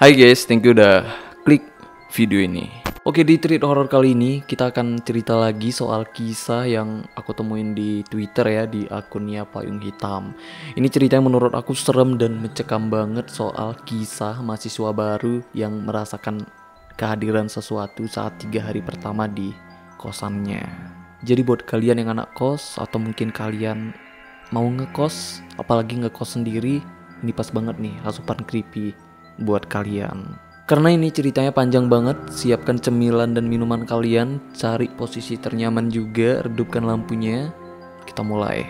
Hai guys, thank you udah klik video ini. Oke, di treat horror kali ini kita akan cerita lagi soal kisah yang aku temuin di Twitter ya di akunnya Payung Hitam. Ini cerita yang menurut aku serem dan mencekam banget soal kisah mahasiswa baru yang merasakan kehadiran sesuatu saat tiga hari pertama di kosannya. Jadi buat kalian yang anak kos atau mungkin kalian mau ngekos, apalagi ngekos sendiri, ini pas banget nih, asupan creepy buat kalian. Karena ini ceritanya panjang banget, siapkan cemilan dan minuman kalian, cari posisi ternyaman juga, redupkan lampunya. Kita mulai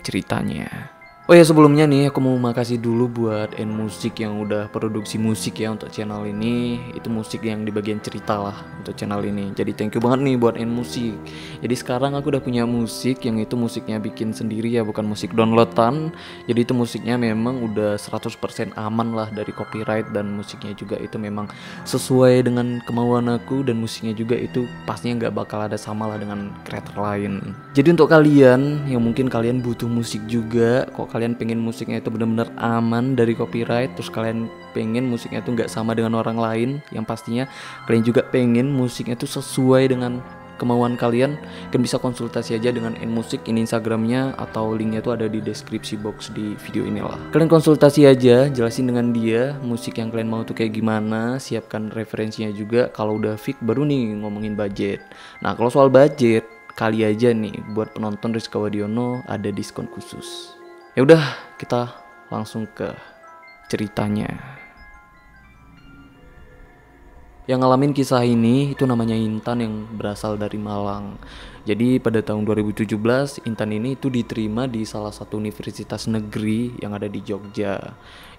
ceritanya. Oh ya sebelumnya nih aku mau makasih dulu buat N Musik yang udah produksi musik ya untuk channel ini Itu musik yang di bagian cerita lah untuk channel ini Jadi thank you banget nih buat N Musik Jadi sekarang aku udah punya musik yang itu musiknya bikin sendiri ya bukan musik downloadan Jadi itu musiknya memang udah 100% aman lah dari copyright Dan musiknya juga itu memang sesuai dengan kemauan aku Dan musiknya juga itu pastinya nggak bakal ada sama lah dengan creator lain Jadi untuk kalian yang mungkin kalian butuh musik juga Kok kalian pengen musiknya itu bener-bener aman dari copyright terus kalian pengen musiknya itu nggak sama dengan orang lain yang pastinya kalian juga pengen musiknya itu sesuai dengan kemauan kalian kan bisa konsultasi aja dengan Music ini Instagramnya atau linknya itu ada di deskripsi box di video ini lah kalian konsultasi aja jelasin dengan dia musik yang kalian mau tuh kayak gimana siapkan referensinya juga kalau udah fix baru nih ngomongin budget nah kalau soal budget kali aja nih buat penonton Rizka Wadiono ada diskon khusus ya udah kita langsung ke ceritanya yang ngalamin kisah ini itu namanya Intan yang berasal dari Malang. Jadi pada tahun 2017 Intan ini itu diterima di salah satu universitas negeri yang ada di Jogja.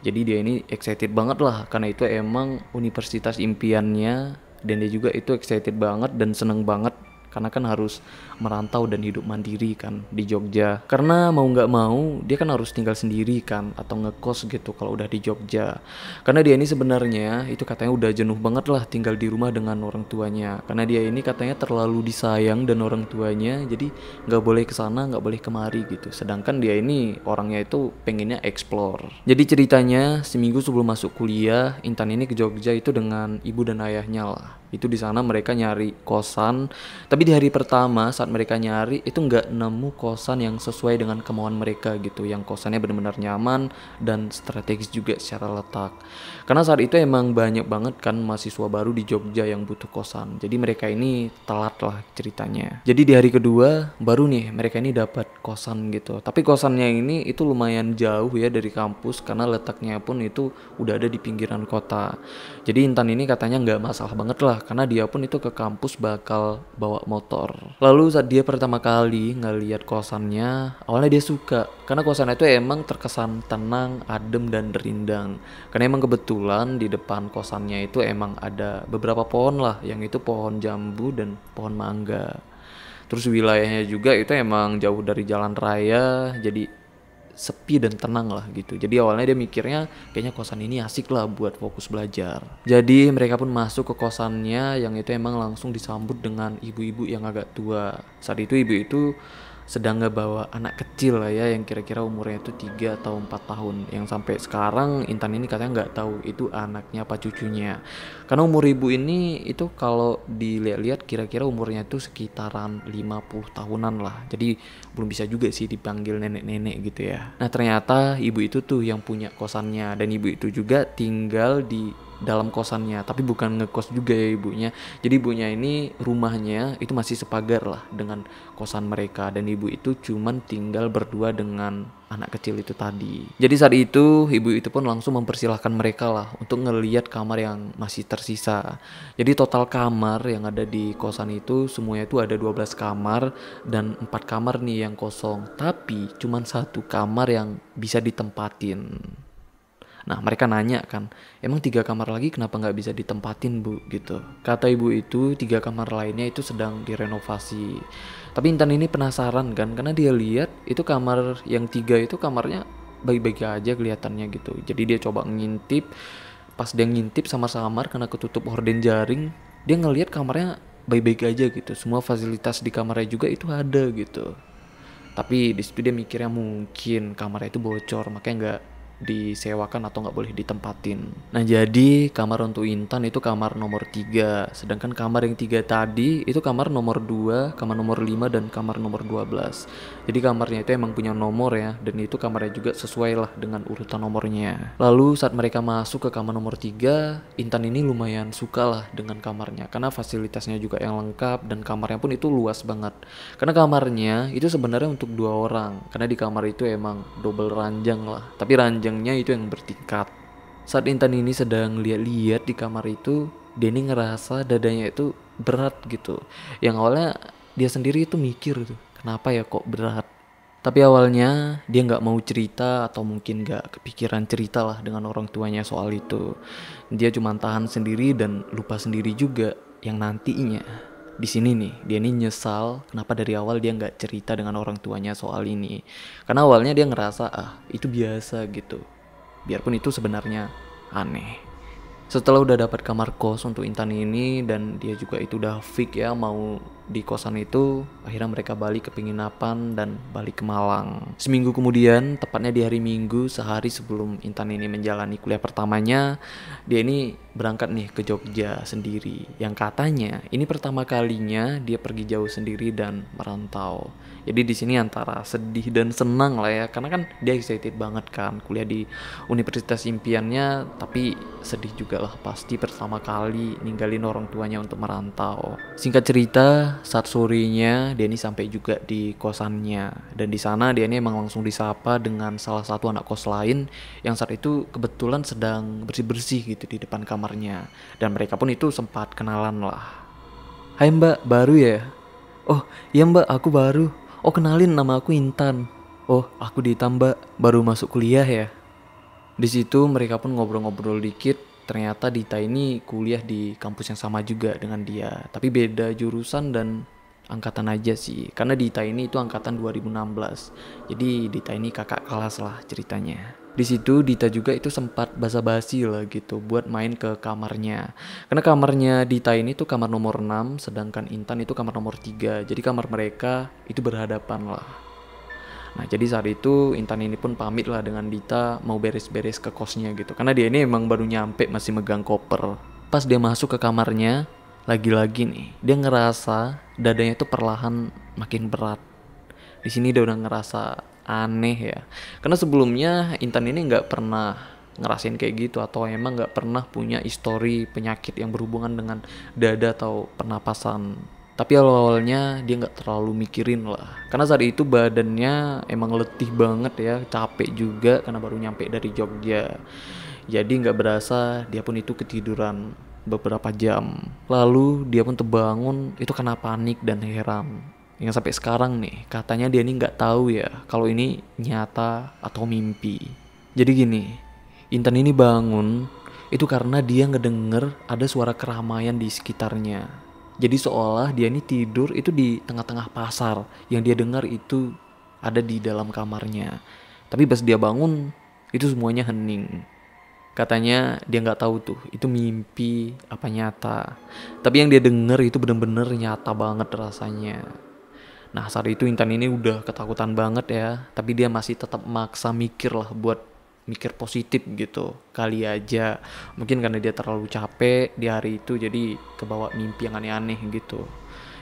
Jadi dia ini excited banget lah karena itu emang universitas impiannya dan dia juga itu excited banget dan seneng banget karena kan harus merantau dan hidup mandiri kan di Jogja karena mau nggak mau dia kan harus tinggal sendiri kan atau ngekos gitu kalau udah di Jogja karena dia ini sebenarnya itu katanya udah jenuh banget lah tinggal di rumah dengan orang tuanya karena dia ini katanya terlalu disayang dan orang tuanya jadi nggak boleh kesana nggak boleh kemari gitu sedangkan dia ini orangnya itu pengennya explore jadi ceritanya seminggu sebelum masuk kuliah Intan ini ke Jogja itu dengan ibu dan ayahnya lah itu di sana mereka nyari kosan tapi di hari pertama saat saat mereka nyari itu nggak nemu kosan yang sesuai dengan kemauan mereka gitu yang kosannya benar-benar nyaman dan strategis juga secara letak karena saat itu emang banyak banget kan mahasiswa baru di Jogja yang butuh kosan. Jadi mereka ini telat lah ceritanya. Jadi di hari kedua baru nih mereka ini dapat kosan gitu. Tapi kosannya ini itu lumayan jauh ya dari kampus karena letaknya pun itu udah ada di pinggiran kota. Jadi Intan ini katanya nggak masalah banget lah karena dia pun itu ke kampus bakal bawa motor. Lalu saat dia pertama kali ngeliat kosannya, awalnya dia suka karena kosan itu emang terkesan tenang, adem dan rindang. Karena emang kebetulan di depan kosannya itu emang ada beberapa pohon lah, yang itu pohon jambu dan pohon mangga. Terus wilayahnya juga itu emang jauh dari jalan raya, jadi sepi dan tenang lah gitu. Jadi awalnya dia mikirnya kayaknya kosan ini asik lah buat fokus belajar. Jadi mereka pun masuk ke kosannya yang itu emang langsung disambut dengan ibu-ibu yang agak tua. Saat itu ibu itu sedang nggak bawa anak kecil lah ya yang kira-kira umurnya itu tiga atau empat tahun yang sampai sekarang Intan ini katanya nggak tahu itu anaknya apa cucunya karena umur ibu ini itu kalau dilihat-lihat kira-kira umurnya itu sekitaran 50 tahunan lah jadi belum bisa juga sih dipanggil nenek-nenek gitu ya nah ternyata ibu itu tuh yang punya kosannya dan ibu itu juga tinggal di dalam kosannya tapi bukan ngekos juga ya ibunya jadi ibunya ini rumahnya itu masih sepagar lah dengan kosan mereka dan ibu itu cuman tinggal berdua dengan anak kecil itu tadi jadi saat itu ibu itu pun langsung mempersilahkan mereka lah untuk ngeliat kamar yang masih tersisa jadi total kamar yang ada di kosan itu semuanya itu ada 12 kamar dan empat kamar nih yang kosong tapi cuman satu kamar yang bisa ditempatin Nah mereka nanya kan, emang tiga kamar lagi kenapa nggak bisa ditempatin bu gitu. Kata ibu itu tiga kamar lainnya itu sedang direnovasi. Tapi Intan ini penasaran kan, karena dia lihat itu kamar yang tiga itu kamarnya baik-baik aja kelihatannya gitu. Jadi dia coba ngintip, pas dia ngintip sama samar karena ketutup horden jaring, dia ngeliat kamarnya baik-baik aja gitu. Semua fasilitas di kamarnya juga itu ada gitu tapi di situ dia mikirnya mungkin kamarnya itu bocor makanya nggak disewakan atau nggak boleh ditempatin. Nah jadi kamar untuk Intan itu kamar nomor 3 sedangkan kamar yang tiga tadi itu kamar nomor 2, kamar nomor 5 dan kamar nomor 12. Jadi kamarnya itu emang punya nomor ya dan itu kamarnya juga sesuai lah dengan urutan nomornya. Lalu saat mereka masuk ke kamar nomor 3, Intan ini lumayan suka lah dengan kamarnya karena fasilitasnya juga yang lengkap dan kamarnya pun itu luas banget. Karena kamarnya itu sebenarnya untuk dua orang karena di kamar itu emang double ranjang lah tapi ranjang panjangnya itu yang bertingkat. Saat Intan ini sedang lihat-lihat di kamar itu, Denny ngerasa dadanya itu berat gitu. Yang awalnya dia sendiri itu mikir tuh, gitu, kenapa ya kok berat? Tapi awalnya dia nggak mau cerita atau mungkin nggak kepikiran cerita lah dengan orang tuanya soal itu. Dia cuma tahan sendiri dan lupa sendiri juga yang nantinya di sini nih dia ini nyesal kenapa dari awal dia nggak cerita dengan orang tuanya soal ini karena awalnya dia ngerasa ah itu biasa gitu biarpun itu sebenarnya aneh setelah udah dapat kamar kos untuk Intan ini dan dia juga itu udah fix ya mau di kosan itu akhirnya mereka balik ke penginapan dan balik ke Malang. Seminggu kemudian, tepatnya di hari Minggu sehari sebelum Intan ini menjalani kuliah pertamanya, dia ini berangkat nih ke Jogja sendiri. Yang katanya ini pertama kalinya dia pergi jauh sendiri dan merantau. Jadi di sini antara sedih dan senang lah ya, karena kan dia excited banget kan kuliah di universitas impiannya, tapi sedih juga lah pasti pertama kali ninggalin orang tuanya untuk merantau. Singkat cerita, saat sorenya Denny sampai juga di kosannya dan di sana Denny emang langsung disapa dengan salah satu anak kos lain yang saat itu kebetulan sedang bersih-bersih gitu di depan kamarnya dan mereka pun itu sempat kenalan lah. Hai mbak, baru ya? Oh iya mbak, aku baru. Oh kenalin nama aku Intan. Oh aku ditambah baru masuk kuliah ya. Di situ mereka pun ngobrol-ngobrol dikit ternyata Dita ini kuliah di kampus yang sama juga dengan dia tapi beda jurusan dan angkatan aja sih karena Dita ini itu angkatan 2016 jadi Dita ini kakak kelas lah ceritanya di situ Dita juga itu sempat basa-basi lah gitu buat main ke kamarnya karena kamarnya Dita ini tuh kamar nomor 6 sedangkan Intan itu kamar nomor 3 jadi kamar mereka itu berhadapan lah Nah, jadi saat itu Intan ini pun pamit lah dengan Dita mau beres-beres ke kosnya gitu. Karena dia ini emang baru nyampe masih megang koper. Pas dia masuk ke kamarnya, lagi-lagi nih, dia ngerasa dadanya itu perlahan makin berat. Di sini dia udah ngerasa aneh ya. Karena sebelumnya Intan ini nggak pernah ngerasain kayak gitu atau emang nggak pernah punya histori penyakit yang berhubungan dengan dada atau pernapasan tapi awal-awalnya dia nggak terlalu mikirin lah karena saat itu badannya emang letih banget ya capek juga karena baru nyampe dari Jogja jadi nggak berasa dia pun itu ketiduran beberapa jam lalu dia pun terbangun itu karena panik dan heran yang sampai sekarang nih katanya dia ini nggak tahu ya kalau ini nyata atau mimpi jadi gini Intan ini bangun itu karena dia ngedenger ada suara keramaian di sekitarnya jadi seolah dia ini tidur itu di tengah-tengah pasar. Yang dia dengar itu ada di dalam kamarnya. Tapi pas dia bangun itu semuanya hening. Katanya dia nggak tahu tuh itu mimpi apa nyata. Tapi yang dia dengar itu benar-benar nyata banget rasanya. Nah saat itu Intan ini udah ketakutan banget ya. Tapi dia masih tetap maksa mikir lah buat mikir positif gitu kali aja mungkin karena dia terlalu capek di hari itu jadi kebawa mimpi yang aneh-aneh gitu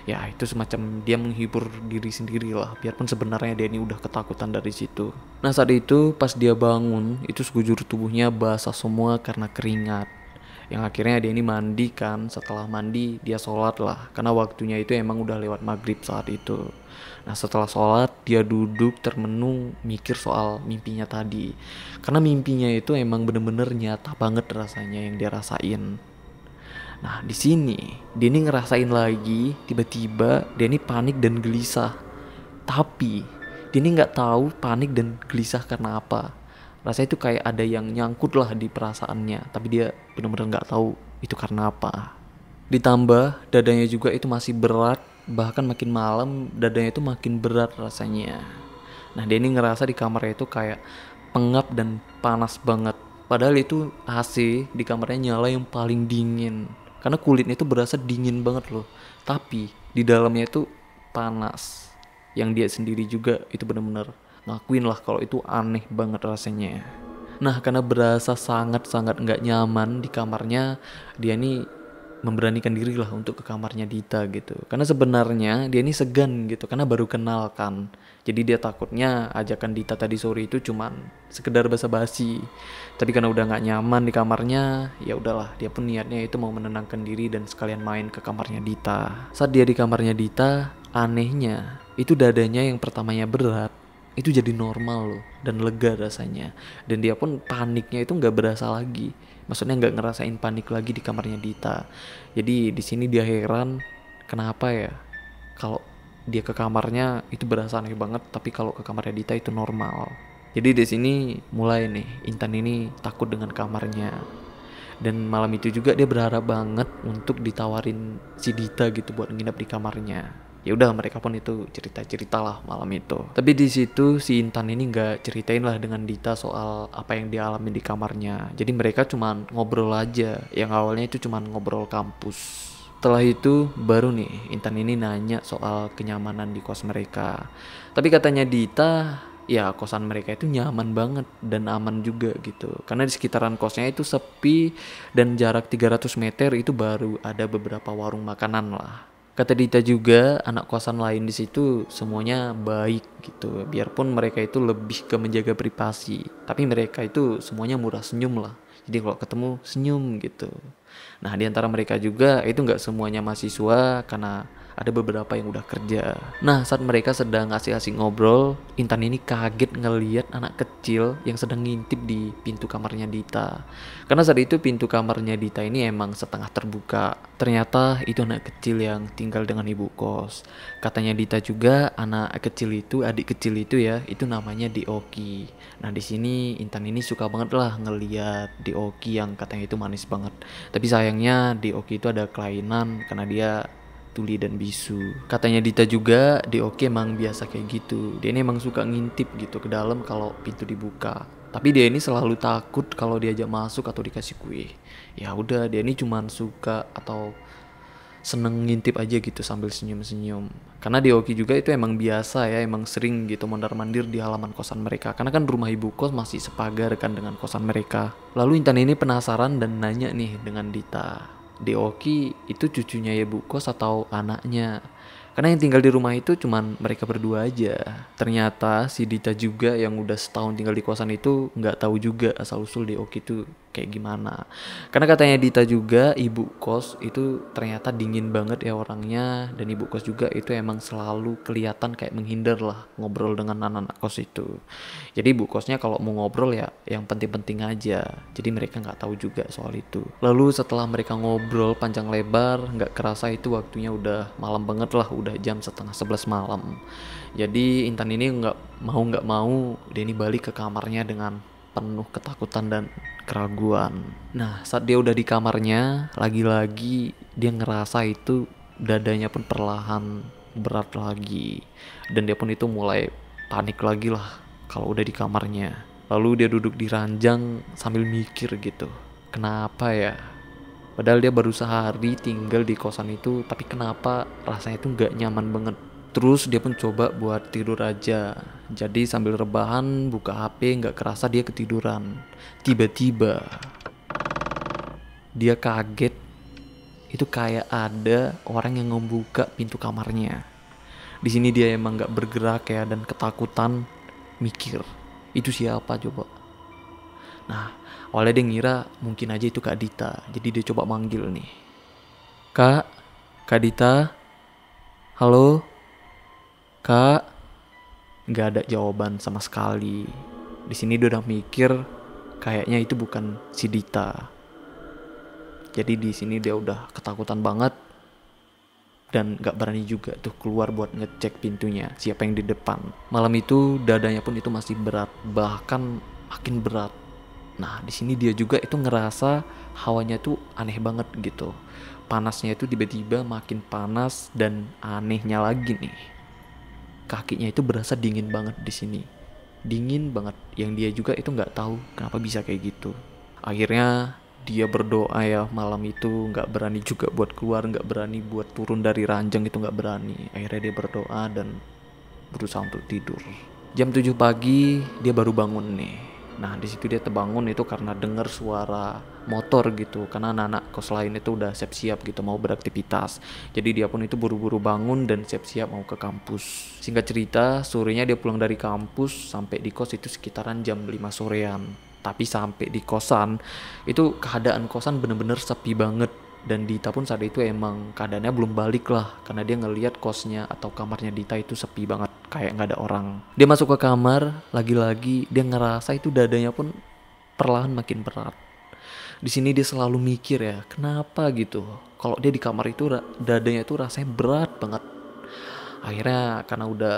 ya itu semacam dia menghibur diri sendiri lah biarpun sebenarnya dia ini udah ketakutan dari situ nah saat itu pas dia bangun itu sekujur tubuhnya basah semua karena keringat yang akhirnya dia ini mandi kan setelah mandi dia sholat lah karena waktunya itu emang udah lewat maghrib saat itu Nah setelah sholat dia duduk termenung mikir soal mimpinya tadi. Karena mimpinya itu emang bener-bener nyata banget rasanya yang dia rasain. Nah di sini Denny ngerasain lagi tiba-tiba Denny panik dan gelisah. Tapi Denny nggak tahu panik dan gelisah karena apa. Rasanya itu kayak ada yang nyangkut lah di perasaannya. Tapi dia bener-bener nggak tahu itu karena apa. Ditambah dadanya juga itu masih berat bahkan makin malam dadanya itu makin berat rasanya. Nah Denny ngerasa di kamarnya itu kayak pengap dan panas banget. Padahal itu AC di kamarnya nyala yang paling dingin. Karena kulitnya itu berasa dingin banget loh. Tapi di dalamnya itu panas. Yang dia sendiri juga itu bener-bener ngakuin lah kalau itu aneh banget rasanya. Nah karena berasa sangat-sangat nggak nyaman di kamarnya, dia ini memberanikan diri lah untuk ke kamarnya Dita gitu karena sebenarnya dia ini segan gitu karena baru kenal kan jadi dia takutnya ajakan Dita tadi sore itu cuman sekedar basa-basi tapi karena udah nggak nyaman di kamarnya ya udahlah dia pun niatnya itu mau menenangkan diri dan sekalian main ke kamarnya Dita saat dia di kamarnya Dita anehnya itu dadanya yang pertamanya berat itu jadi normal loh dan lega rasanya dan dia pun paniknya itu nggak berasa lagi maksudnya nggak ngerasain panik lagi di kamarnya Dita jadi di sini dia heran kenapa ya kalau dia ke kamarnya itu berasa aneh banget tapi kalau ke kamarnya Dita itu normal jadi di sini mulai nih Intan ini takut dengan kamarnya dan malam itu juga dia berharap banget untuk ditawarin si Dita gitu buat nginep di kamarnya ya udah mereka pun itu cerita cerita lah malam itu tapi di situ si Intan ini nggak ceritain lah dengan Dita soal apa yang dialami di kamarnya jadi mereka cuman ngobrol aja yang awalnya itu cuman ngobrol kampus setelah itu baru nih Intan ini nanya soal kenyamanan di kos mereka tapi katanya Dita ya kosan mereka itu nyaman banget dan aman juga gitu. Karena di sekitaran kosnya itu sepi dan jarak 300 meter itu baru ada beberapa warung makanan lah kata Dita juga anak kosan lain di situ semuanya baik gitu biarpun mereka itu lebih ke menjaga privasi tapi mereka itu semuanya murah senyum lah jadi kalau ketemu senyum gitu nah di antara mereka juga itu nggak semuanya mahasiswa karena ada beberapa yang udah kerja. Nah, saat mereka sedang asik-asik ngobrol, Intan ini kaget ngeliat anak kecil yang sedang ngintip di pintu kamarnya Dita. Karena saat itu pintu kamarnya Dita ini emang setengah terbuka. Ternyata itu anak kecil yang tinggal dengan ibu kos. Katanya Dita juga anak kecil itu, adik kecil itu ya, itu namanya Dioki. Nah, di sini Intan ini suka banget lah ngeliat Dioki yang katanya itu manis banget. Tapi sayangnya Dioki itu ada kelainan karena dia tuli dan bisu. Katanya Dita juga, Deoke emang biasa kayak gitu. Dia ini emang suka ngintip gitu ke dalam kalau pintu dibuka. Tapi dia ini selalu takut kalau diajak masuk atau dikasih kue. Ya udah, dia ini cuman suka atau seneng ngintip aja gitu sambil senyum-senyum. Karena Oki juga itu emang biasa ya, emang sering gitu mondar-mandir di halaman kosan mereka. Karena kan rumah ibu kos masih sepagar kan dengan kosan mereka. Lalu Intan ini penasaran dan nanya nih dengan Dita. Deoki itu cucunya ya Bu Kos atau anaknya karena yang tinggal di rumah itu cuma mereka berdua aja. Ternyata si Dita juga yang udah setahun tinggal di kosan itu nggak tahu juga asal usul di Oki itu kayak gimana. Karena katanya Dita juga ibu kos itu ternyata dingin banget ya orangnya dan ibu kos juga itu emang selalu kelihatan kayak menghindar lah ngobrol dengan anak-anak kos itu. Jadi ibu kosnya kalau mau ngobrol ya yang penting-penting aja. Jadi mereka nggak tahu juga soal itu. Lalu setelah mereka ngobrol panjang lebar nggak kerasa itu waktunya udah malam banget lah udah udah jam setengah sebelas malam. Jadi Intan ini nggak mau nggak mau Denny balik ke kamarnya dengan penuh ketakutan dan keraguan. Nah saat dia udah di kamarnya, lagi-lagi dia ngerasa itu dadanya pun perlahan berat lagi. Dan dia pun itu mulai panik lagi lah kalau udah di kamarnya. Lalu dia duduk di ranjang sambil mikir gitu. Kenapa ya? padahal dia baru sehari tinggal di kosan itu tapi kenapa rasanya itu nggak nyaman banget terus dia pun coba buat tidur aja jadi sambil rebahan buka HP nggak kerasa dia ketiduran tiba-tiba dia kaget itu kayak ada orang yang membuka pintu kamarnya di sini dia emang nggak bergerak ya dan ketakutan mikir itu siapa coba nah oleh dia ngira mungkin aja itu Kak Dita. Jadi dia coba manggil nih. Kak, Kak Dita, halo, Kak. Nggak ada jawaban sama sekali. Di sini dia udah mikir kayaknya itu bukan si Dita. Jadi di sini dia udah ketakutan banget dan gak berani juga tuh keluar buat ngecek pintunya siapa yang di depan. Malam itu dadanya pun itu masih berat, bahkan makin berat. Nah, di sini dia juga itu ngerasa hawanya tuh aneh banget gitu. Panasnya itu tiba-tiba makin panas dan anehnya lagi nih. Kakinya itu berasa dingin banget di sini. Dingin banget yang dia juga itu nggak tahu kenapa bisa kayak gitu. Akhirnya dia berdoa ya malam itu nggak berani juga buat keluar nggak berani buat turun dari ranjang itu nggak berani akhirnya dia berdoa dan berusaha untuk tidur jam 7 pagi dia baru bangun nih Nah di situ dia terbangun itu karena dengar suara motor gitu karena anak-anak kos lain itu udah siap-siap gitu mau beraktivitas. Jadi dia pun itu buru-buru bangun dan siap-siap mau ke kampus. Singkat cerita sorenya dia pulang dari kampus sampai di kos itu sekitaran jam 5 sorean. Tapi sampai di kosan itu keadaan kosan bener-bener sepi banget dan Dita pun saat itu emang keadaannya belum balik lah karena dia ngeliat kosnya atau kamarnya Dita itu sepi banget kayak nggak ada orang dia masuk ke kamar lagi-lagi dia ngerasa itu dadanya pun perlahan makin berat di sini dia selalu mikir ya kenapa gitu kalau dia di kamar itu dadanya itu rasanya berat banget akhirnya karena udah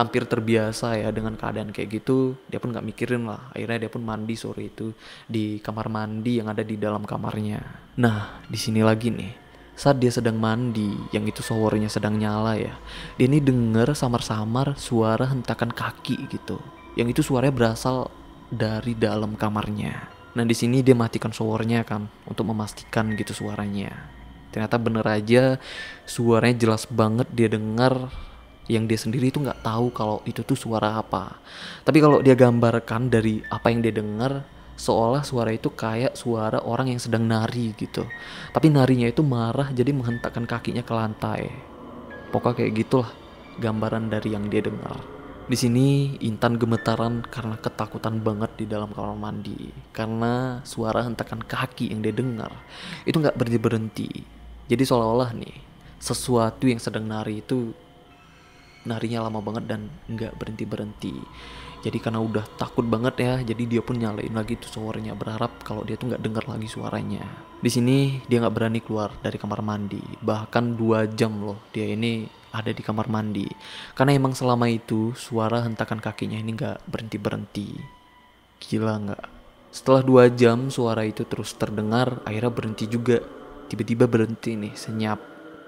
hampir terbiasa ya dengan keadaan kayak gitu dia pun gak mikirin lah akhirnya dia pun mandi sore itu di kamar mandi yang ada di dalam kamarnya nah di sini lagi nih saat dia sedang mandi, yang itu showernya sedang nyala ya, dia ini denger samar-samar suara hentakan kaki gitu. Yang itu suaranya berasal dari dalam kamarnya. Nah di sini dia matikan showernya kan untuk memastikan gitu suaranya. Ternyata bener aja suaranya jelas banget dia dengar yang dia sendiri itu nggak tahu kalau itu tuh suara apa. Tapi kalau dia gambarkan dari apa yang dia dengar, seolah suara itu kayak suara orang yang sedang nari gitu. Tapi narinya itu marah jadi menghentakkan kakinya ke lantai. Pokoknya kayak gitulah gambaran dari yang dia dengar. Di sini Intan gemetaran karena ketakutan banget di dalam kamar mandi karena suara hentakan kaki yang dia dengar itu nggak berhenti berhenti. Jadi seolah-olah nih sesuatu yang sedang nari itu narinya lama banget dan nggak berhenti berhenti jadi karena udah takut banget ya jadi dia pun nyalain lagi tuh suaranya berharap kalau dia tuh nggak dengar lagi suaranya di sini dia nggak berani keluar dari kamar mandi bahkan dua jam loh dia ini ada di kamar mandi karena emang selama itu suara hentakan kakinya ini nggak berhenti berhenti gila nggak setelah dua jam suara itu terus terdengar akhirnya berhenti juga tiba-tiba berhenti nih senyap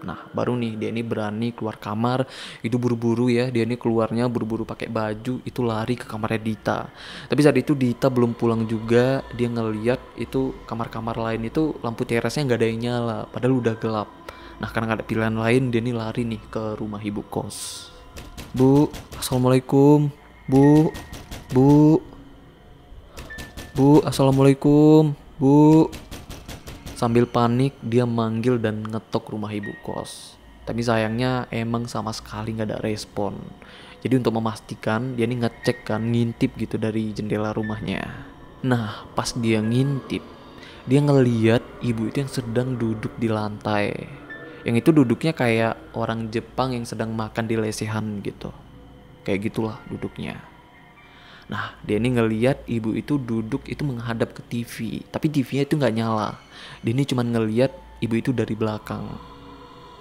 Nah, baru nih dia ini berani keluar kamar, itu buru-buru ya, dia ini keluarnya buru-buru pakai baju, itu lari ke kamarnya Dita. Tapi saat itu Dita belum pulang juga, dia ngeliat itu kamar-kamar lain itu lampu terasnya nggak ada yang nyala, padahal udah gelap. Nah, karena nggak ada pilihan lain, dia ini lari nih ke rumah ibu kos. Bu, assalamualaikum. Bu, bu, bu, assalamualaikum. Bu, Sambil panik, dia manggil dan ngetok rumah ibu kos. Tapi sayangnya emang sama sekali nggak ada respon. Jadi untuk memastikan, dia nih ngecek kan, ngintip gitu dari jendela rumahnya. Nah, pas dia ngintip, dia ngeliat ibu itu yang sedang duduk di lantai. Yang itu duduknya kayak orang Jepang yang sedang makan di lesehan gitu. Kayak gitulah duduknya. Nah, Denny ngeliat ibu itu duduk itu menghadap ke TV, tapi TV-nya itu nggak nyala. Denny cuma ngeliat ibu itu dari belakang.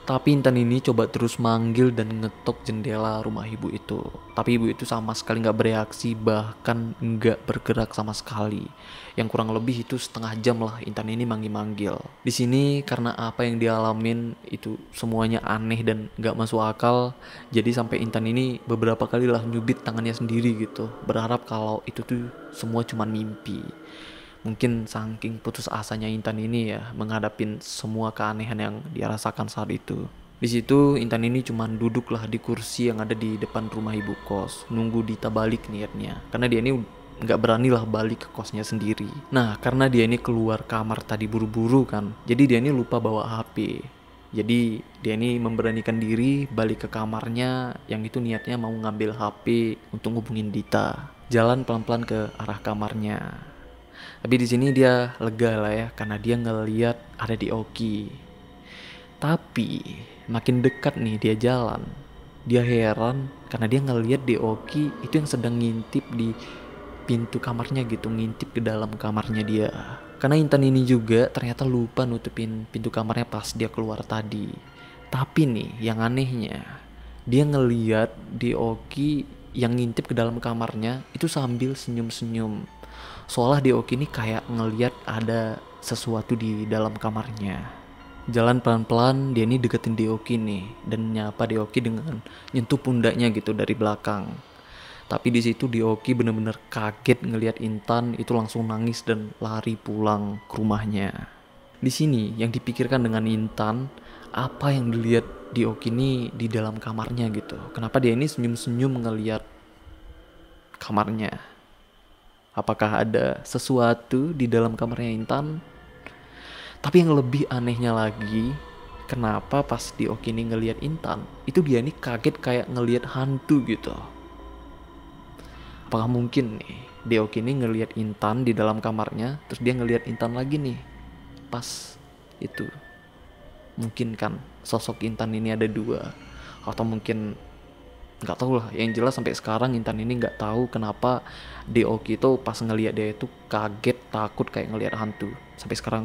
Tapi Intan ini coba terus manggil dan ngetok jendela rumah ibu itu. Tapi ibu itu sama sekali nggak bereaksi, bahkan nggak bergerak sama sekali. Yang kurang lebih itu setengah jam lah Intan ini manggil-manggil. Di sini karena apa yang dialamin itu semuanya aneh dan nggak masuk akal. Jadi sampai Intan ini beberapa kali lah nyubit tangannya sendiri gitu. Berharap kalau itu tuh semua cuma mimpi. Mungkin saking putus asanya Intan ini ya menghadapi semua keanehan yang dia rasakan saat itu. Di situ Intan ini cuma duduklah di kursi yang ada di depan rumah ibu kos, nunggu Dita balik niatnya. Karena dia ini nggak beranilah balik ke kosnya sendiri. Nah, karena dia ini keluar kamar tadi buru-buru kan, jadi dia ini lupa bawa HP. Jadi dia ini memberanikan diri balik ke kamarnya yang itu niatnya mau ngambil HP untuk ngubungin Dita. Jalan pelan-pelan ke arah kamarnya. Tapi di sini dia lega lah ya karena dia ngeliat ada di Oki. Tapi makin dekat nih dia jalan, dia heran karena dia ngeliat di Oki itu yang sedang ngintip di pintu kamarnya gitu, ngintip ke dalam kamarnya dia. Karena Intan ini juga ternyata lupa nutupin pintu kamarnya pas dia keluar tadi. Tapi nih yang anehnya, dia ngeliat di Oki yang ngintip ke dalam kamarnya itu sambil senyum-senyum seolah Deoki ini kayak ngeliat ada sesuatu di dalam kamarnya. Jalan pelan-pelan, dia ini deketin Deoki ini dan nyapa Deoki dengan nyentuh pundaknya gitu dari belakang. Tapi di situ Deoki bener-bener kaget ngelihat Intan itu langsung nangis dan lari pulang ke rumahnya. Di sini yang dipikirkan dengan Intan apa yang dilihat Deoki ini di dalam kamarnya gitu. Kenapa dia ini senyum-senyum ngelihat kamarnya apakah ada sesuatu di dalam kamarnya Intan. Tapi yang lebih anehnya lagi, kenapa pas di Okini ngelihat Intan, itu dia ini kaget kayak ngelihat hantu gitu. Apakah mungkin nih, di ini ngelihat Intan di dalam kamarnya, terus dia ngelihat Intan lagi nih, pas itu. Mungkin kan sosok Intan ini ada dua, atau mungkin nggak tahu lah yang jelas sampai sekarang Intan ini nggak tahu kenapa Deoki itu pas ngelihat dia itu kaget takut kayak ngelihat hantu sampai sekarang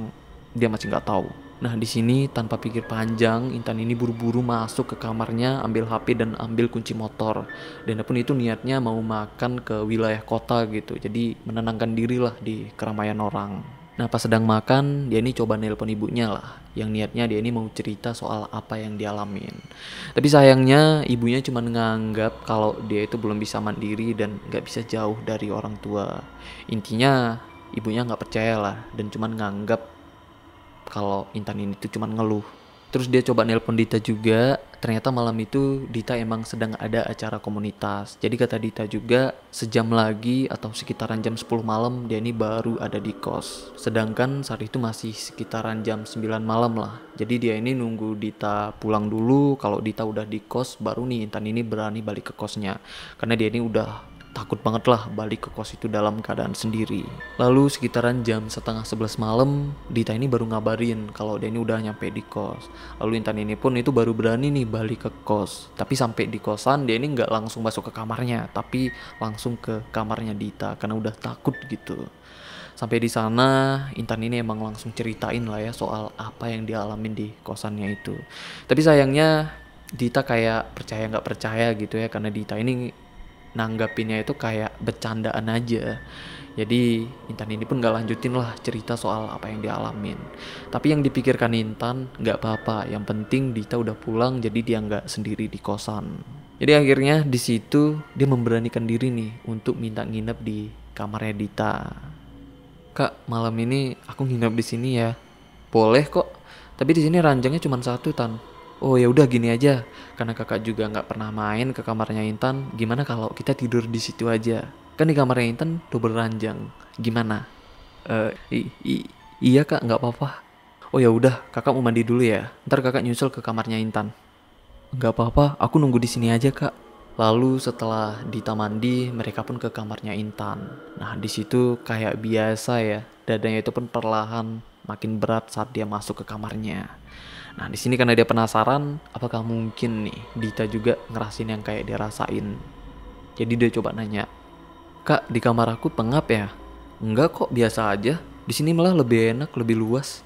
dia masih nggak tahu nah di sini tanpa pikir panjang Intan ini buru-buru masuk ke kamarnya ambil HP dan ambil kunci motor dan pun itu niatnya mau makan ke wilayah kota gitu jadi menenangkan diri lah di keramaian orang Nah pas sedang makan dia ini coba nelpon ibunya lah yang niatnya dia ini mau cerita soal apa yang dialamin. Tapi sayangnya ibunya cuma nganggap kalau dia itu belum bisa mandiri dan gak bisa jauh dari orang tua. Intinya ibunya gak percaya lah dan cuma nganggap kalau Intan ini tuh cuma ngeluh terus dia coba nelpon Dita juga ternyata malam itu Dita emang sedang ada acara komunitas jadi kata Dita juga sejam lagi atau sekitaran jam 10 malam dia ini baru ada di kos sedangkan saat itu masih sekitaran jam 9 malam lah jadi dia ini nunggu Dita pulang dulu kalau Dita udah di kos baru nih Intan ini berani balik ke kosnya karena dia ini udah takut banget lah balik ke kos itu dalam keadaan sendiri. Lalu sekitaran jam setengah sebelas malam, Dita ini baru ngabarin kalau Denny udah nyampe di kos. Lalu Intan ini pun itu baru berani nih balik ke kos. Tapi sampai di kosan, dia ini nggak langsung masuk ke kamarnya, tapi langsung ke kamarnya Dita karena udah takut gitu. Sampai di sana, Intan ini emang langsung ceritain lah ya soal apa yang dialamin di kosannya itu. Tapi sayangnya Dita kayak percaya nggak percaya gitu ya karena Dita ini nanggapinnya itu kayak bercandaan aja jadi Intan ini pun gak lanjutin lah cerita soal apa yang dialamin. Tapi yang dipikirkan Intan gak apa-apa. Yang penting Dita udah pulang jadi dia gak sendiri di kosan. Jadi akhirnya di situ dia memberanikan diri nih untuk minta nginep di kamarnya Dita. Kak, malam ini aku nginep di sini ya. Boleh kok. Tapi di sini ranjangnya cuma satu, Tan oh ya udah gini aja karena kakak juga nggak pernah main ke kamarnya Intan gimana kalau kita tidur di situ aja kan di kamarnya Intan double ranjang gimana uh, iya kak nggak apa-apa oh ya udah kakak mau mandi dulu ya ntar kakak nyusul ke kamarnya Intan nggak apa-apa aku nunggu di sini aja kak Lalu setelah Dita mandi, mereka pun ke kamarnya Intan. Nah, di situ kayak biasa ya, dadanya itu pun perlahan makin berat saat dia masuk ke kamarnya. Nah di sini karena dia penasaran, apakah mungkin nih Dita juga ngerasin yang kayak dia rasain? Jadi dia coba nanya, Kak di kamar aku pengap ya? Enggak kok biasa aja. Di sini malah lebih enak, lebih luas.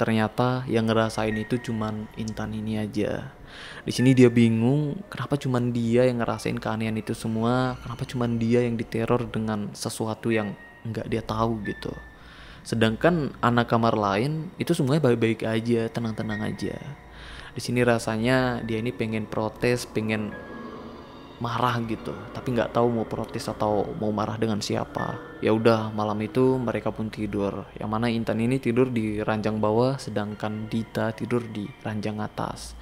Ternyata yang ngerasain itu cuman Intan ini aja. Di sini dia bingung kenapa cuman dia yang ngerasain keanehan itu semua, kenapa cuman dia yang diteror dengan sesuatu yang nggak dia tahu gitu. Sedangkan anak kamar lain itu semuanya baik-baik aja, tenang-tenang aja. Di sini rasanya dia ini pengen protes, pengen marah gitu, tapi nggak tahu mau protes atau mau marah dengan siapa. Ya udah, malam itu mereka pun tidur. Yang mana Intan ini tidur di ranjang bawah, sedangkan Dita tidur di ranjang atas.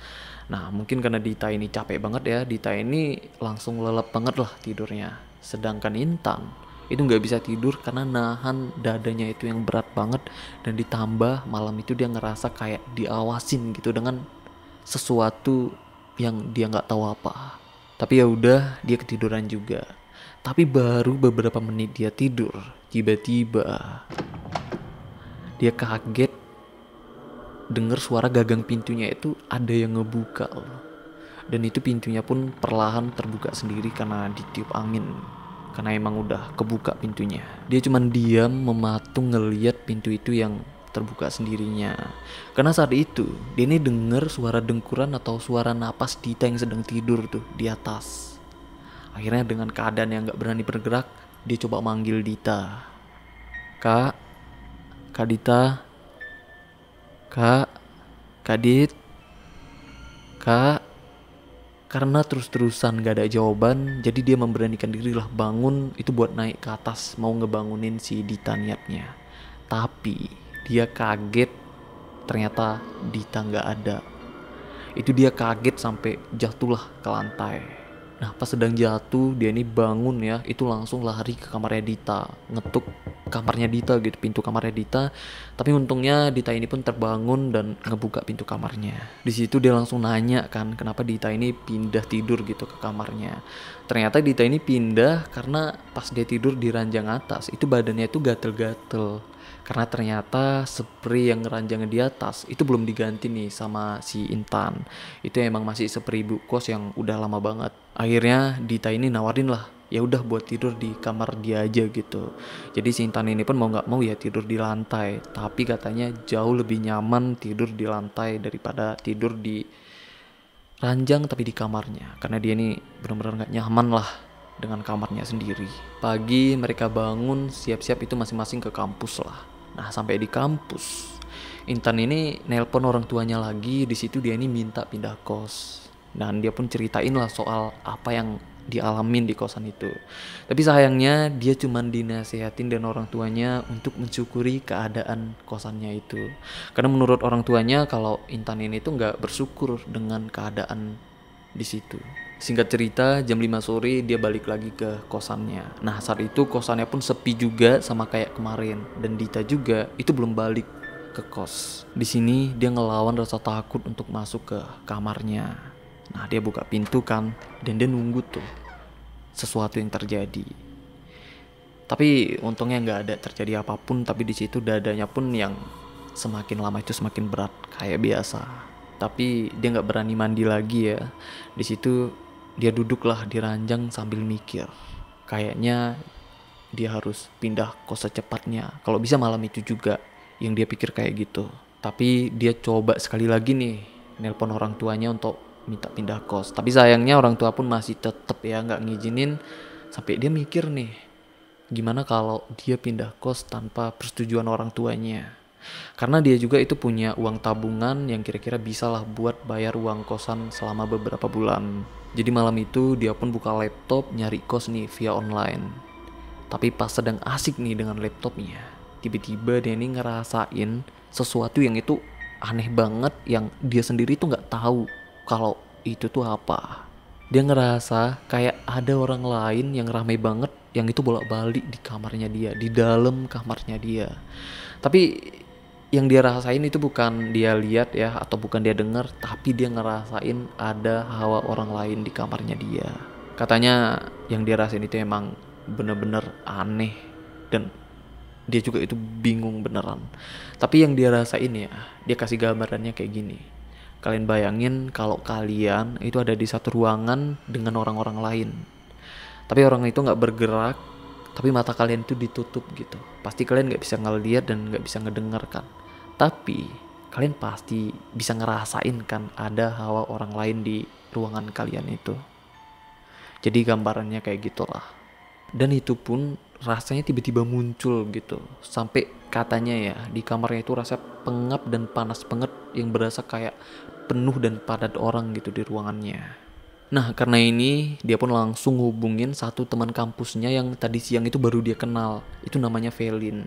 Nah, mungkin karena Dita ini capek banget ya, Dita ini langsung lelap banget lah tidurnya. Sedangkan Intan itu nggak bisa tidur karena nahan dadanya itu yang berat banget dan ditambah malam itu dia ngerasa kayak diawasin gitu dengan sesuatu yang dia nggak tahu apa tapi ya udah dia ketiduran juga tapi baru beberapa menit dia tidur tiba-tiba dia kaget dengar suara gagang pintunya itu ada yang ngebuka loh. Dan itu pintunya pun perlahan terbuka sendiri karena ditiup angin karena emang udah kebuka pintunya. Dia cuman diam mematung ngeliat pintu itu yang terbuka sendirinya. Karena saat itu, Denny denger suara dengkuran atau suara napas Dita yang sedang tidur tuh di atas. Akhirnya dengan keadaan yang gak berani bergerak, dia coba manggil Dita. Kak, Kak Dita, Kak, Kak Dit, Kak, karena terus-terusan gak ada jawaban jadi dia memberanikan dirilah bangun itu buat naik ke atas mau ngebangunin si Dita niatnya tapi dia kaget ternyata Dita nggak ada itu dia kaget sampai jatuhlah ke lantai nah pas sedang jatuh dia ini bangun ya itu langsung lari ke kamarnya Dita ngetuk kamarnya Dita gitu pintu kamarnya Dita tapi untungnya Dita ini pun terbangun dan ngebuka pintu kamarnya di situ dia langsung nanya kan kenapa Dita ini pindah tidur gitu ke kamarnya ternyata Dita ini pindah karena pas dia tidur di ranjang atas itu badannya itu gatel-gatel karena ternyata spray yang ranjangnya di atas itu belum diganti nih sama si Intan itu emang masih spray bu kos yang udah lama banget akhirnya Dita ini nawarin lah ya udah buat tidur di kamar dia aja gitu jadi si Intan ini pun mau nggak mau ya tidur di lantai tapi katanya jauh lebih nyaman tidur di lantai daripada tidur di ranjang tapi di kamarnya karena dia ini benar-benar nggak nyaman lah dengan kamarnya sendiri pagi mereka bangun siap-siap itu masing-masing ke kampus lah nah sampai di kampus Intan ini nelpon orang tuanya lagi di situ dia ini minta pindah kos dan dia pun ceritain lah soal apa yang dialamin di kosan itu. Tapi sayangnya dia cuma dinasehatin dan orang tuanya untuk mensyukuri keadaan kosannya itu. Karena menurut orang tuanya kalau Intan ini tuh nggak bersyukur dengan keadaan di situ. Singkat cerita, jam 5 sore dia balik lagi ke kosannya. Nah, saat itu kosannya pun sepi juga sama kayak kemarin. Dan Dita juga itu belum balik ke kos. Di sini dia ngelawan rasa takut untuk masuk ke kamarnya. Nah dia buka pintu kan dan dia nunggu tuh sesuatu yang terjadi. Tapi untungnya nggak ada terjadi apapun tapi di situ dadanya pun yang semakin lama itu semakin berat kayak biasa. Tapi dia nggak berani mandi lagi ya. Di situ dia duduklah di ranjang sambil mikir. Kayaknya dia harus pindah kos secepatnya. Kalau bisa malam itu juga yang dia pikir kayak gitu. Tapi dia coba sekali lagi nih nelpon orang tuanya untuk minta pindah kos tapi sayangnya orang tua pun masih tetep ya nggak ngizinin sampai dia mikir nih gimana kalau dia pindah kos tanpa persetujuan orang tuanya karena dia juga itu punya uang tabungan yang kira-kira bisalah buat bayar uang kosan selama beberapa bulan jadi malam itu dia pun buka laptop nyari kos nih via online tapi pas sedang asik nih dengan laptopnya tiba-tiba dia ini ngerasain sesuatu yang itu aneh banget yang dia sendiri tuh nggak tahu kalau itu tuh apa dia ngerasa kayak ada orang lain yang ramai banget yang itu bolak-balik di kamarnya dia di dalam kamarnya dia tapi yang dia rasain itu bukan dia lihat ya atau bukan dia dengar tapi dia ngerasain ada hawa orang lain di kamarnya dia katanya yang dia rasain itu emang bener-bener aneh dan dia juga itu bingung beneran tapi yang dia rasain ya dia kasih gambarannya kayak gini Kalian bayangin kalau kalian itu ada di satu ruangan dengan orang-orang lain. Tapi orang itu nggak bergerak, tapi mata kalian itu ditutup gitu. Pasti kalian nggak bisa ngeliat dan nggak bisa ngedengarkan. Tapi kalian pasti bisa ngerasain kan ada hawa orang lain di ruangan kalian itu. Jadi gambarannya kayak gitulah. Dan itu pun rasanya tiba-tiba muncul gitu sampai katanya ya di kamarnya itu rasa pengap dan panas banget yang berasa kayak penuh dan padat orang gitu di ruangannya nah karena ini dia pun langsung hubungin satu teman kampusnya yang tadi siang itu baru dia kenal itu namanya Velin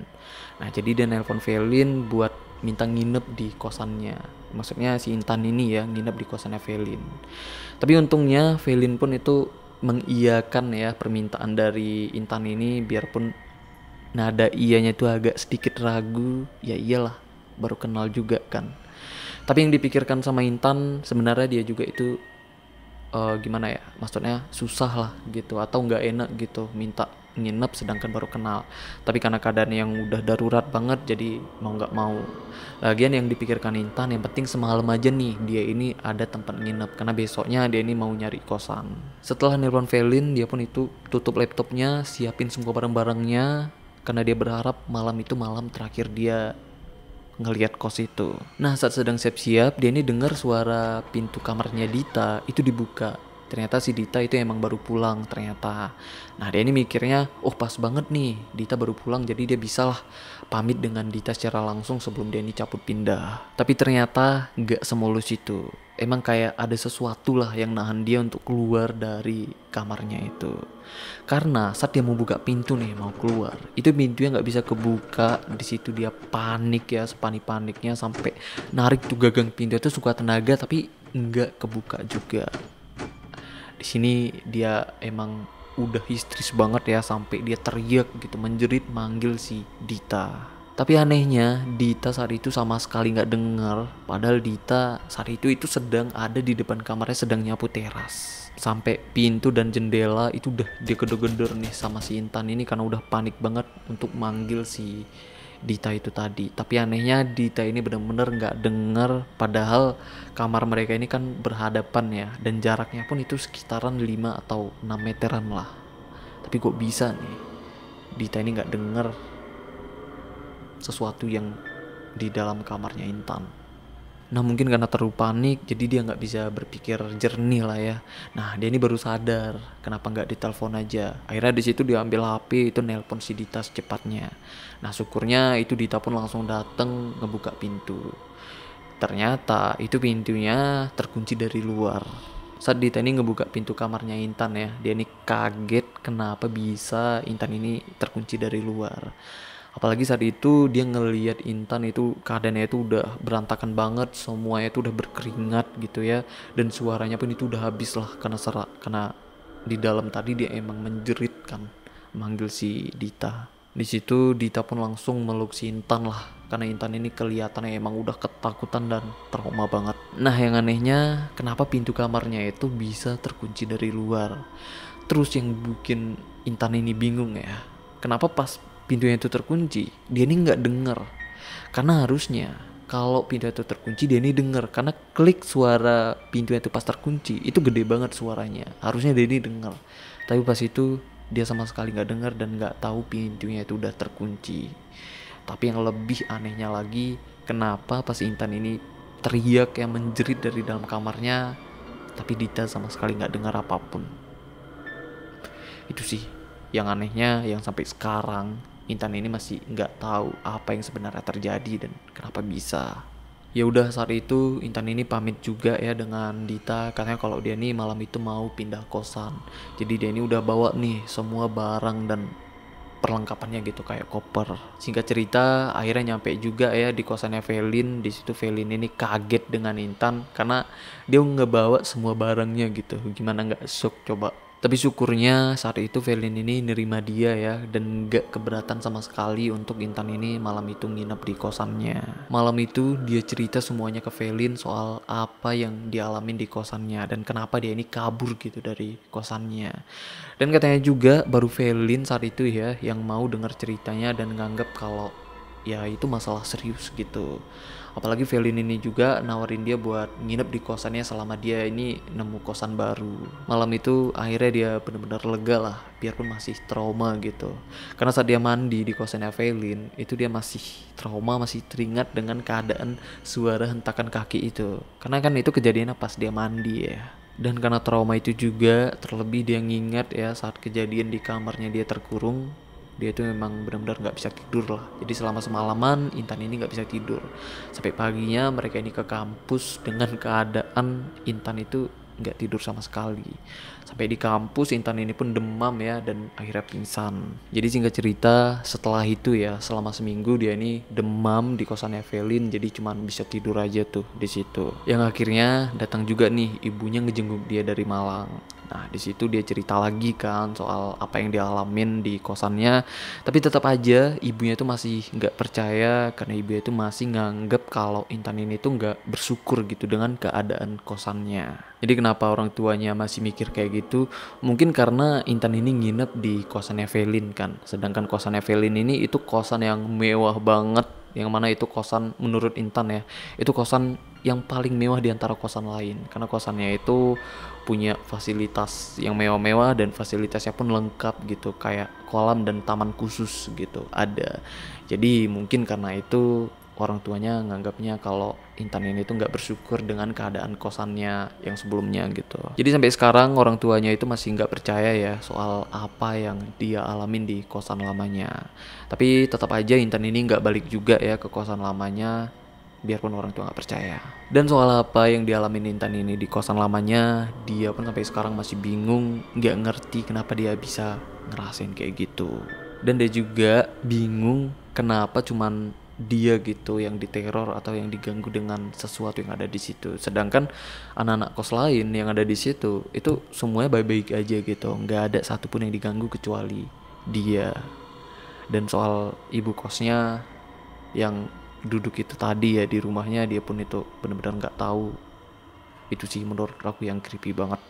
nah jadi dia nelpon Velin buat minta nginep di kosannya. Maksudnya si Intan ini ya nginep di kosannya Velin. Tapi untungnya Velin pun itu mengiyakan ya permintaan dari Intan ini biarpun nada ianya itu agak sedikit ragu ya iyalah baru kenal juga kan tapi yang dipikirkan sama Intan sebenarnya dia juga itu uh, gimana ya maksudnya susah lah gitu atau nggak enak gitu minta nginep sedangkan baru kenal tapi karena keadaan yang udah darurat banget jadi mau nggak mau lagian yang dipikirkan Intan yang penting semalam aja nih dia ini ada tempat nginep karena besoknya dia ini mau nyari kosan setelah nelpon Velin dia pun itu tutup laptopnya siapin semua barang-barangnya karena dia berharap malam itu malam terakhir dia ngelihat kos itu. Nah saat sedang siap-siap dia ini dengar suara pintu kamarnya Dita itu dibuka ternyata si Dita itu emang baru pulang ternyata nah dia ini mikirnya oh pas banget nih Dita baru pulang jadi dia bisa lah pamit dengan Dita secara langsung sebelum dia ini cabut pindah tapi ternyata gak semulus itu emang kayak ada sesuatu lah yang nahan dia untuk keluar dari kamarnya itu karena saat dia mau buka pintu nih mau keluar itu pintunya nggak bisa kebuka di situ dia panik ya sepanik paniknya sampai narik tuh gagang pintu itu suka tenaga tapi nggak kebuka juga di sini dia emang udah histeris banget ya sampai dia teriak gitu menjerit manggil si Dita. Tapi anehnya Dita saat itu sama sekali nggak dengar. Padahal Dita saat itu itu sedang ada di depan kamarnya sedang nyapu teras. Sampai pintu dan jendela itu udah dia geder nih sama si Intan ini karena udah panik banget untuk manggil si Dita itu tadi. Tapi anehnya Dita ini benar-benar nggak denger padahal kamar mereka ini kan berhadapan ya dan jaraknya pun itu sekitaran 5 atau 6 meteran lah. Tapi kok bisa nih Dita ini nggak denger sesuatu yang di dalam kamarnya Intan. Nah mungkin karena terlalu panik jadi dia nggak bisa berpikir jernih lah ya. Nah dia ini baru sadar kenapa nggak ditelepon aja. Akhirnya di situ dia ambil HP itu nelpon si Dita secepatnya. Nah syukurnya itu Dita pun langsung dateng ngebuka pintu. Ternyata itu pintunya terkunci dari luar. Saat Dita ini ngebuka pintu kamarnya Intan ya, dia ini kaget kenapa bisa Intan ini terkunci dari luar apalagi saat itu dia ngeliat Intan itu keadaannya itu udah berantakan banget semuanya itu udah berkeringat gitu ya dan suaranya pun itu udah habis lah karena serak karena di dalam tadi dia emang menjerit kan manggil si Dita di situ Dita pun langsung meluk si Intan lah karena Intan ini kelihatannya emang udah ketakutan dan trauma banget. Nah yang anehnya kenapa pintu kamarnya itu bisa terkunci dari luar. Terus yang bikin Intan ini bingung ya, kenapa pas pintunya itu terkunci, dia ini nggak denger. Karena harusnya kalau pintu itu terkunci dia ini denger karena klik suara pintu itu pas terkunci itu gede banget suaranya. Harusnya dia ini denger. Tapi pas itu dia sama sekali nggak denger dan nggak tahu pintunya itu udah terkunci. Tapi yang lebih anehnya lagi, kenapa pas Intan ini teriak yang menjerit dari dalam kamarnya, tapi Dita sama sekali nggak dengar apapun. Itu sih yang anehnya yang sampai sekarang Intan ini masih nggak tahu apa yang sebenarnya terjadi dan kenapa bisa. Ya udah saat itu Intan ini pamit juga ya dengan Dita karena kalau dia nih malam itu mau pindah kosan. Jadi dia ini udah bawa nih semua barang dan perlengkapannya gitu kayak koper. Singkat cerita akhirnya nyampe juga ya di kosannya Velin. Di situ Velin ini kaget dengan Intan karena dia ngebawa semua barangnya gitu. Gimana nggak shock coba tapi syukurnya saat itu Velin ini nerima dia ya dan gak keberatan sama sekali untuk Intan ini malam itu nginep di kosannya. Malam itu dia cerita semuanya ke Velin soal apa yang dialamin di kosannya dan kenapa dia ini kabur gitu dari kosannya. Dan katanya juga baru Velin saat itu ya yang mau dengar ceritanya dan nganggap kalau ya itu masalah serius gitu apalagi Velin ini juga nawarin dia buat nginep di kosannya selama dia ini nemu kosan baru malam itu akhirnya dia benar-benar lega lah biarpun masih trauma gitu karena saat dia mandi di kosannya Velin itu dia masih trauma masih teringat dengan keadaan suara hentakan kaki itu karena kan itu kejadiannya pas dia mandi ya dan karena trauma itu juga terlebih dia ngingat ya saat kejadian di kamarnya dia terkurung dia itu memang benar-benar nggak bisa tidur lah jadi selama semalaman Intan ini nggak bisa tidur sampai paginya mereka ini ke kampus dengan keadaan Intan itu nggak tidur sama sekali. Sampai di kampus Intan ini pun demam ya dan akhirnya pingsan. Jadi singkat cerita setelah itu ya selama seminggu dia ini demam di kosan Evelyn jadi cuman bisa tidur aja tuh di situ. Yang akhirnya datang juga nih ibunya ngejenguk dia dari Malang. Nah di situ dia cerita lagi kan soal apa yang dialamin di kosannya. Tapi tetap aja ibunya tuh masih nggak percaya karena ibunya tuh masih nganggep kalau Intan ini tuh nggak bersyukur gitu dengan keadaan kosannya. Jadi kenapa kenapa orang tuanya masih mikir kayak gitu mungkin karena Intan ini nginep di kosan Evelyn kan sedangkan kosan Evelyn ini itu kosan yang mewah banget yang mana itu kosan menurut Intan ya itu kosan yang paling mewah di antara kosan lain karena kosannya itu punya fasilitas yang mewah-mewah dan fasilitasnya pun lengkap gitu kayak kolam dan taman khusus gitu ada jadi mungkin karena itu orang tuanya nganggapnya kalau Intan ini tuh nggak bersyukur dengan keadaan kosannya yang sebelumnya gitu. Jadi sampai sekarang orang tuanya itu masih nggak percaya ya soal apa yang dia alamin di kosan lamanya. Tapi tetap aja Intan ini nggak balik juga ya ke kosan lamanya biarpun orang tua nggak percaya. Dan soal apa yang dialami Intan ini di kosan lamanya, dia pun sampai sekarang masih bingung, nggak ngerti kenapa dia bisa ngerasain kayak gitu. Dan dia juga bingung kenapa cuman dia gitu yang diteror atau yang diganggu dengan sesuatu yang ada di situ. Sedangkan anak-anak kos lain yang ada di situ itu semuanya baik-baik aja gitu, nggak ada satupun yang diganggu kecuali dia. Dan soal ibu kosnya yang duduk itu tadi ya di rumahnya dia pun itu benar-benar nggak tahu. Itu sih menurut aku yang creepy banget.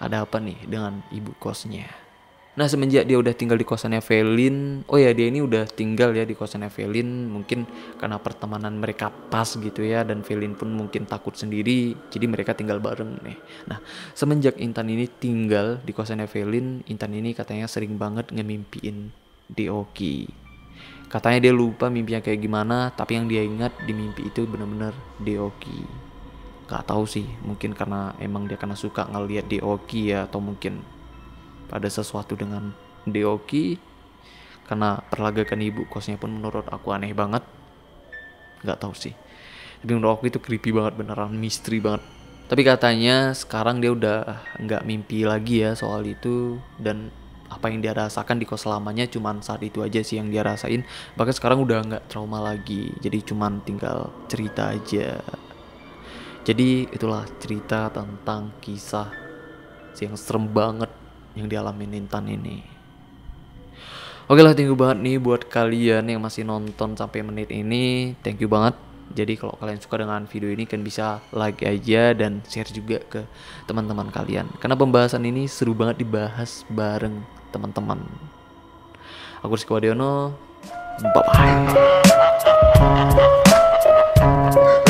Ada apa nih dengan ibu kosnya? Nah semenjak dia udah tinggal di kosan Evelyn, oh ya dia ini udah tinggal ya di kosan Evelyn, mungkin karena pertemanan mereka pas gitu ya dan Evelyn pun mungkin takut sendiri, jadi mereka tinggal bareng nih. Nah semenjak Intan ini tinggal di kosan Evelyn, Intan ini katanya sering banget ngemimpiin Deoki. Katanya dia lupa mimpinya kayak gimana, tapi yang dia ingat di mimpi itu bener-bener Deoki. Gak tahu sih, mungkin karena emang dia karena suka ngeliat Deoki ya atau mungkin ada sesuatu dengan Deoki karena perlagakan ibu kosnya pun menurut aku aneh banget nggak tahu sih tapi menurut aku itu creepy banget beneran misteri banget tapi katanya sekarang dia udah nggak mimpi lagi ya soal itu dan apa yang dia rasakan di kos selamanya cuman saat itu aja sih yang dia rasain bahkan sekarang udah nggak trauma lagi jadi cuman tinggal cerita aja jadi itulah cerita tentang kisah yang serem banget yang dialami Nintan ini. Oke lah, thank you banget nih buat kalian yang masih nonton sampai menit ini. Thank you banget. Jadi kalau kalian suka dengan video ini kan bisa like aja dan share juga ke teman-teman kalian. Karena pembahasan ini seru banget dibahas bareng teman-teman. Aku Rizky Wadiono, bye-bye.